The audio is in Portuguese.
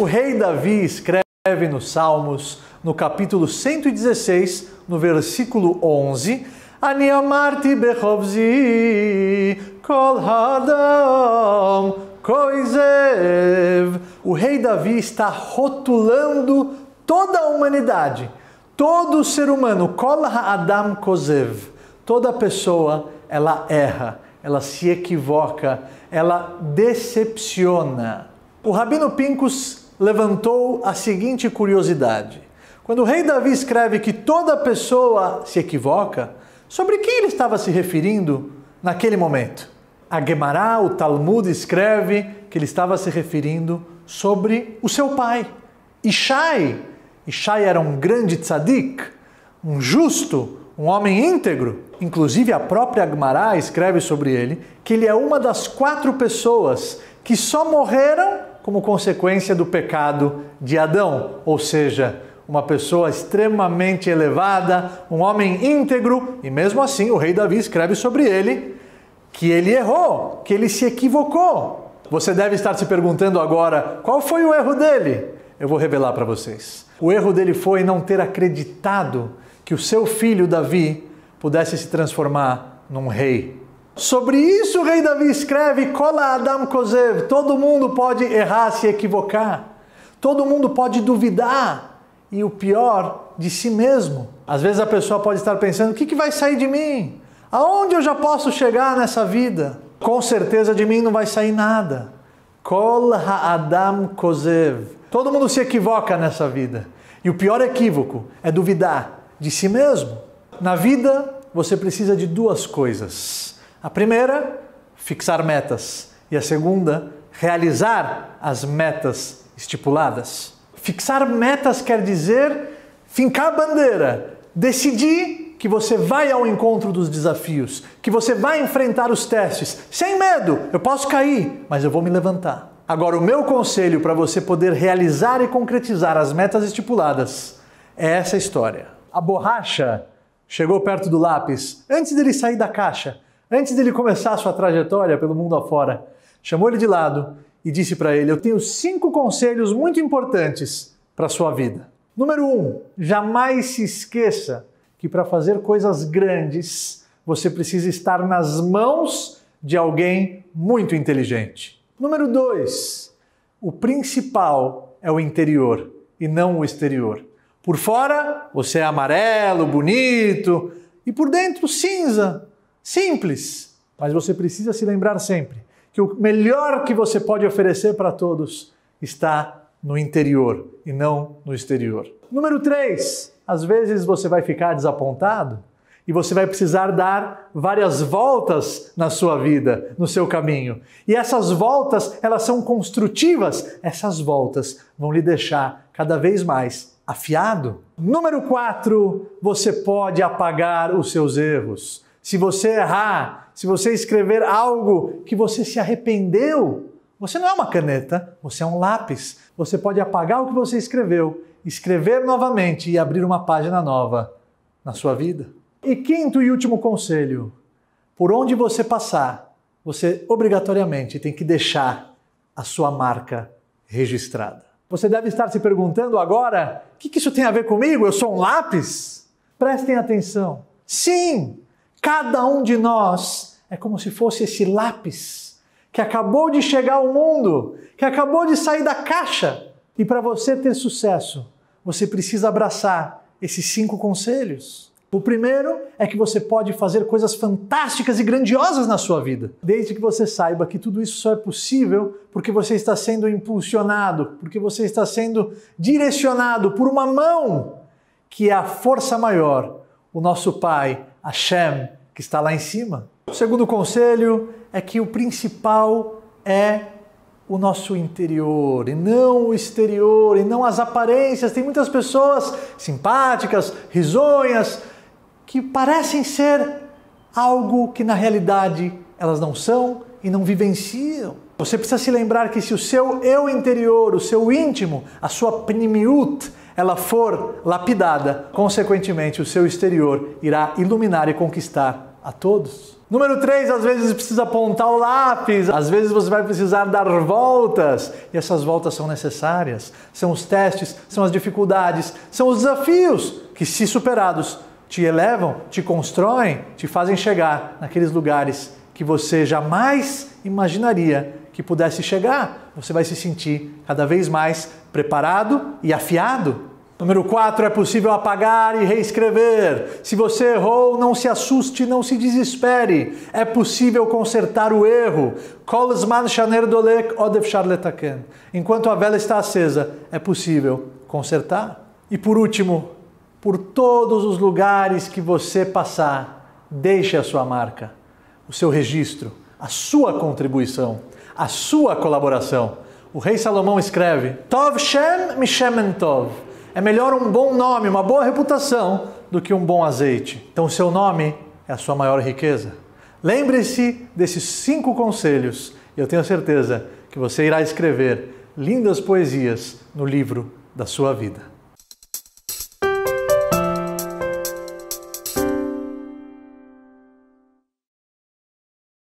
O rei Davi escreve nos Salmos, no capítulo 116, no versículo 11, אני אמרתי בחובזי כל האדם O rei Davi está rotulando toda a humanidade, todo ser humano. Kol Adam Kozev. Toda pessoa, ela erra, ela se equivoca, ela decepciona. O Rabino Pincus levantou a seguinte curiosidade. Quando o rei Davi escreve que toda pessoa se equivoca, sobre quem ele estava se referindo naquele momento? A Gemara, o Talmud, escreve que ele estava se referindo sobre o seu pai, Ishai. Ishai era um grande tzadik, um justo, um homem íntegro. Inclusive, a própria Gemara escreve sobre ele que ele é uma das quatro pessoas que só morreram como consequência do pecado de Adão, ou seja, uma pessoa extremamente elevada, um homem íntegro, e mesmo assim o rei Davi escreve sobre ele que ele errou, que ele se equivocou. Você deve estar se perguntando agora qual foi o erro dele. Eu vou revelar para vocês. O erro dele foi não ter acreditado que o seu filho Davi pudesse se transformar num rei. Sobre isso o rei Davi escreve: Cola Adam Kosev. Todo mundo pode errar, se equivocar. Todo mundo pode duvidar. E o pior, de si mesmo. Às vezes a pessoa pode estar pensando: o que, vai sair de mim? Aonde eu já posso chegar nessa vida? Com certeza de mim não vai sair nada. Kol Adam Kosev. Todo mundo se equivoca nessa vida. E o pior equívoco é duvidar de si mesmo. Na vida, você precisa de duas coisas a primeira, fixar metas. E a segunda, realizar as metas estipuladas. Fixar metas quer dizer fincar a bandeira, decidir que você vai ao encontro dos desafios, que você vai enfrentar os testes, sem medo. Eu posso cair, mas eu vou me levantar. Agora, o meu conselho para você poder realizar e concretizar as metas estipuladas é essa história. A borracha chegou perto do lápis antes dele sair da caixa Antes dele começar sua trajetória pelo mundo afora, chamou ele de lado e disse para ele: Eu tenho cinco conselhos muito importantes para sua vida. Número um, jamais se esqueça que para fazer coisas grandes você precisa estar nas mãos de alguém muito inteligente. Número dois, o principal é o interior e não o exterior. Por fora, você é amarelo, bonito, e por dentro, cinza, Simples, mas você precisa se lembrar sempre que o melhor que você pode oferecer para todos está no interior e não no exterior. Número 3, às vezes você vai ficar desapontado e você vai precisar dar várias voltas na sua vida, no seu caminho. E essas voltas, elas são construtivas. Essas voltas vão lhe deixar cada vez mais afiado. Número 4, você pode apagar os seus erros se você errar, se você escrever algo que você se arrependeu, você não é uma caneta, você é um lápis. Você pode apagar o que você escreveu, escrever novamente e abrir uma página nova na sua vida. E quinto e último conselho: por onde você passar, você obrigatoriamente tem que deixar a sua marca registrada. Você deve estar se perguntando agora: o que, que isso tem a ver comigo? Eu sou um lápis? Prestem atenção. Sim, Cada um de nós é como se fosse esse lápis que acabou de chegar ao mundo, que acabou de sair da caixa. E para você ter sucesso, você precisa abraçar esses cinco conselhos. O primeiro é que você pode fazer coisas fantásticas e grandiosas na sua vida, desde que você saiba que tudo isso só é possível porque você está sendo impulsionado, porque você está sendo direcionado por uma mão que é a força maior, o nosso Pai, Hashem, que está lá em cima. O segundo conselho é que o principal é o nosso interior e não o exterior e não as aparências. Tem muitas pessoas simpáticas, risonhas, que parecem ser algo que na realidade elas não são e não vivenciam. Você precisa se lembrar que se o seu eu interior, o seu íntimo, a sua pnimiut, ela for lapidada, consequentemente, o seu exterior irá iluminar e conquistar a todos. Número 3, às vezes precisa apontar o lápis, às vezes você vai precisar dar voltas, e essas voltas são necessárias. São os testes, são as dificuldades, são os desafios que, se superados, te elevam, te constroem, te fazem chegar naqueles lugares que você jamais imaginaria que pudesse chegar, você vai se sentir cada vez mais preparado e afiado. Número 4, é possível apagar e reescrever. Se você errou, não se assuste, não se desespere. É possível consertar o erro. Enquanto a vela está acesa, é possível consertar. E por último, por todos os lugares que você passar, deixe a sua marca, o seu registro, a sua contribuição a sua colaboração. O rei Salomão escreve: Tov Shem Mishem Tov. É melhor um bom nome, uma boa reputação, do que um bom azeite. Então, o seu nome é a sua maior riqueza. Lembre-se desses cinco conselhos e eu tenho certeza que você irá escrever lindas poesias no livro da sua vida.